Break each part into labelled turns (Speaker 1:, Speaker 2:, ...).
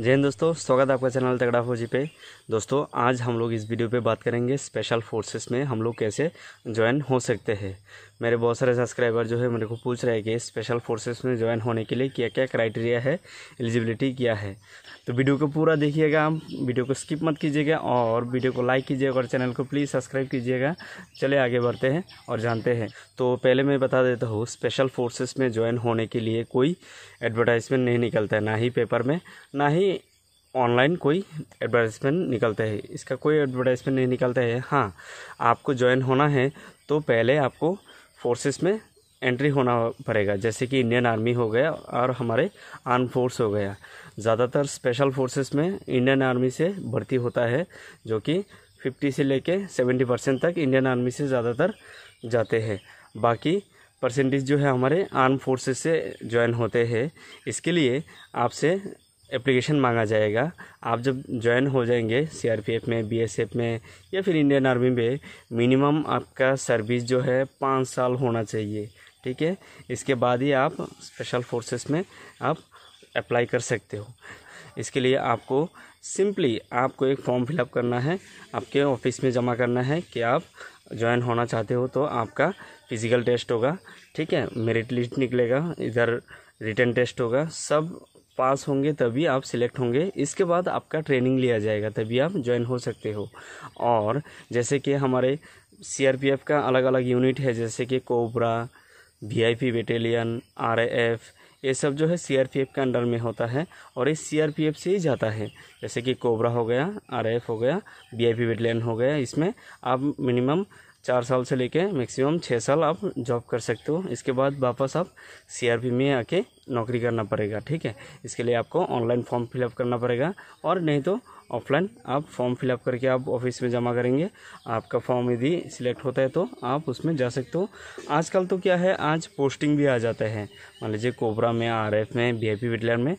Speaker 1: जय हिंद दोस्तों स्वागत है आपका चैनल तगड़ा फौजी पे दोस्तों आज हम लोग इस वीडियो पे बात करेंगे स्पेशल फोर्सेस में हम लोग कैसे ज्वाइन हो सकते हैं मेरे बहुत सारे सब्सक्राइबर जो है मेरे को पूछ रहे हैं कि स्पेशल फोर्सेस में ज्वाइन होने के लिए क्या क्या क्राइटेरिया है एलिजिबिलिटी क्या है तो वीडियो को पूरा देखिएगा आप वीडियो को स्किप मत कीजिएगा और वीडियो को लाइक कीजिएगा और चैनल को प्लीज़ सब्सक्राइब कीजिएगा चले आगे बढ़ते हैं और जानते हैं तो पहले मैं बता देता हूँ स्पेशल फोर्सेस में ज्वाइन होने के लिए कोई एडवर्टाइजमेंट नहीं निकलता है ना ही पेपर में ना ही ऑनलाइन कोई एडवर्टाइजमेंट निकलता है इसका कोई एडवर्टाइजमेंट नहीं निकलता है हाँ आपको ज्वाइन होना है तो पहले आपको फोर्सेस में एंट्री होना पड़ेगा जैसे कि इंडियन आर्मी हो गया और हमारे आर्म फोर्स हो गया ज़्यादातर स्पेशल फोर्सेस में इंडियन आर्मी से भर्ती होता है जो कि फिफ्टी से लेके सेवेंटी परसेंट तक इंडियन आर्मी से ज़्यादातर जाते हैं बाकी परसेंटेज जो है हमारे आर्म फोर्सेस से ज्वाइन होते हैं इसके लिए आपसे एप्लीकेशन मांगा जाएगा आप जब ज्वाइन हो जाएंगे सीआरपीएफ में बीएसएफ में या फिर इंडियन आर्मी में मिनिमम आपका सर्विस जो है पाँच साल होना चाहिए ठीक है इसके बाद ही आप स्पेशल फोर्सेस में आप अप्लाई कर सकते हो इसके लिए आपको सिंपली आपको एक फॉर्म फिलअप करना है आपके ऑफिस में जमा करना है कि आप ज्वाइन होना चाहते हो तो आपका फिज़िकल टेस्ट होगा ठीक है मेरिट लिस्ट निकलेगा इधर रिटर्न टेस्ट होगा सब पास होंगे तभी आप सिलेक्ट होंगे इसके बाद आपका ट्रेनिंग लिया जाएगा तभी आप ज्वाइन हो सकते हो और जैसे कि हमारे सी का अलग अलग यूनिट है जैसे कि कोबरा वीआईपी बटालियन आरएएफ ये सब जो है सीआरपीएफ के अंडर में होता है और ये सीआरपीएफ से ही जाता है जैसे कि कोबरा हो गया आरएएफ हो गया वीआईपी बटालियन हो गया इसमें आप मिनिमम चार साल से लेके मैक्सिमम छः साल आप जॉब कर सकते हो इसके बाद वापस आप सीआरपी में आके नौकरी करना पड़ेगा ठीक है इसके लिए आपको ऑनलाइन फॉर्म फिलअप करना पड़ेगा और नहीं तो ऑफलाइन आप फॉर्म फिलअप करके आप ऑफिस में जमा करेंगे आपका फॉर्म यदि सिलेक्ट होता है तो आप उसमें जा सकते हो आजकल तो क्या है आज पोस्टिंग भी आ जाता है मान लीजिए कोबरा में आर एफ में बी आई पी में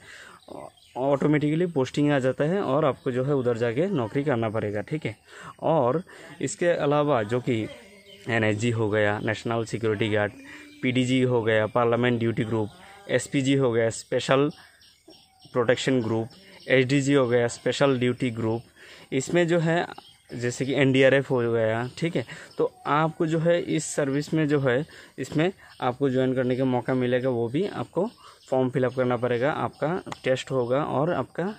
Speaker 1: ऑटोमेटिकली पोस्टिंग आ जाता है और आपको जो है उधर जाके नौकरी करना पड़ेगा ठीक है और इसके अलावा जो कि एन हो गया नेशनल सिक्योरिटी गार्ड पी हो गया पार्लियामेंट ड्यूटी ग्रुप एस हो गया स्पेशल प्रोटेक्शन ग्रुप एच हो गया स्पेशल ड्यूटी ग्रुप इसमें जो है जैसे कि एनडीआरएफ हो गया ठीक है तो आपको जो है इस सर्विस में जो है इसमें आपको ज्वाइन करने का मौका मिलेगा वो भी आपको फॉर्म फिलअप करना पड़ेगा आपका टेस्ट होगा और आपका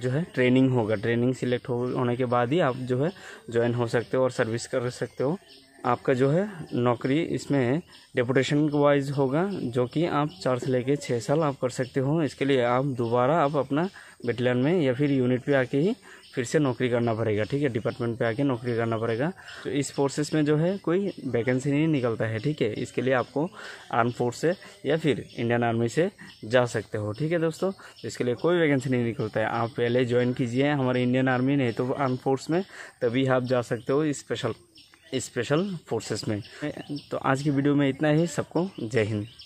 Speaker 1: जो है ट्रेनिंग होगा ट्रेनिंग सिलेक्ट हो, होने के बाद ही आप जो है ज्वाइन हो सकते हो और सर्विस कर सकते हो आपका जो है नौकरी इसमें डेपुटेशन वाइज होगा जो कि आप चार से लेके छः साल आप कर सकते हो इसके लिए आप दोबारा आप अपना बेटलियन में या फिर यूनिट पे आके ही फिर से नौकरी करना पड़ेगा ठीक है डिपार्टमेंट पे आके नौकरी करना पड़ेगा तो इस फोर्सेस में जो है कोई वैकेंसी नहीं निकलता है ठीक है इसके लिए आपको आर्म फोर्स से या फिर इंडियन आर्मी से जा सकते हो ठीक है दोस्तों इसके लिए कोई वैकेंसी नहीं निकलता है आप पहले ज्वाइन कीजिए हमारे इंडियन आर्मी नहीं तो आर्म फोर्स में तभी आप जा सकते हो स्पेशल स्पेशल फोर्सेस में तो आज की वीडियो में इतना ही सबको जय हिंद